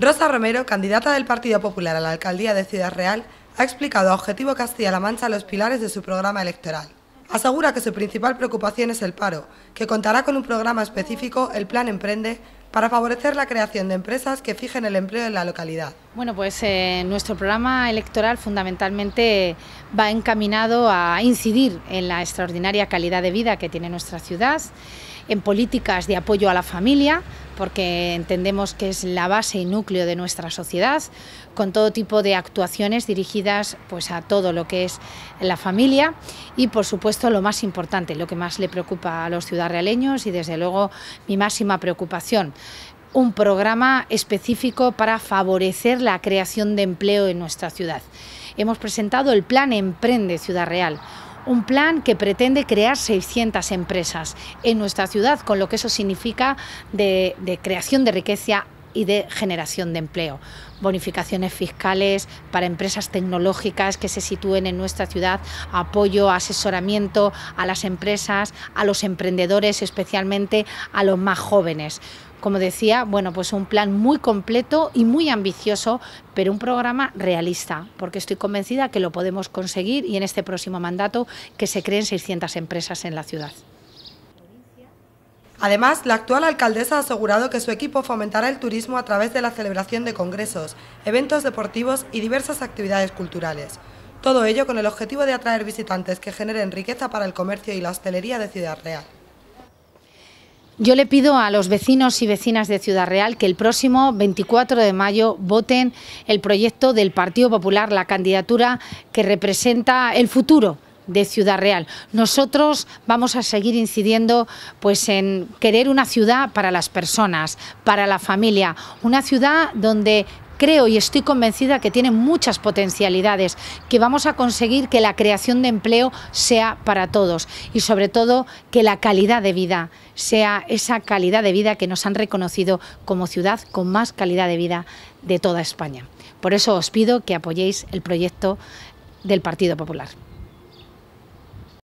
Rosa Romero, candidata del Partido Popular a la alcaldía de Ciudad Real, ha explicado a Objetivo Castilla-La Mancha los pilares de su programa electoral. Asegura que su principal preocupación es el paro, que contará con un programa específico, el Plan Emprende, para favorecer la creación de empresas que fijen el empleo en la localidad. Bueno, pues eh, nuestro programa electoral fundamentalmente va encaminado a incidir en la extraordinaria calidad de vida que tiene nuestra ciudad, en políticas de apoyo a la familia, porque entendemos que es la base y núcleo de nuestra sociedad, con todo tipo de actuaciones dirigidas pues, a todo lo que es la familia y, por supuesto, lo más importante, lo que más le preocupa a los ciudadrealeños y, desde luego, mi máxima preocupación, un programa específico para favorecer la creación de empleo en nuestra ciudad. Hemos presentado el Plan Emprende Ciudad Real, un plan que pretende crear 600 empresas en nuestra ciudad, con lo que eso significa de, creación de riqueza y de generación de empleo. Bonificaciones fiscales para empresas tecnológicas que se sitúen en nuestra ciudad, apoyo, asesoramiento a las empresas, a los emprendedores, especialmente a los más jóvenes como decía, bueno, pues un plan muy completo y muy ambicioso, pero un programa realista, porque estoy convencida que lo podemos conseguir y en este próximo mandato que se creen 600 empresas en la ciudad. Además, la actual alcaldesa ha asegurado que su equipo fomentará el turismo a través de la celebración de congresos, eventos deportivos y diversas actividades culturales. Todo ello con el objetivo de atraer visitantes que generen riqueza para el comercio y la hostelería de Ciudad Real. Yo le pido a los vecinos y vecinas de Ciudad Real que el próximo 24 de mayo voten el proyecto del Partido Popular, la candidatura que representa el futuro de Ciudad Real. Nosotros vamos a seguir incidiendo pues en querer una ciudad para las personas, para la familia, una ciudad donde creo y estoy convencida que tiene muchas potencialidades, que vamos a conseguir que la creación de empleo sea para todos y sobre todo que la calidad de vida sea esa calidad de vida que nos han reconocido como ciudad con más calidad de vida de toda España. Por eso os pido que apoyéis el proyecto del Partido Popular.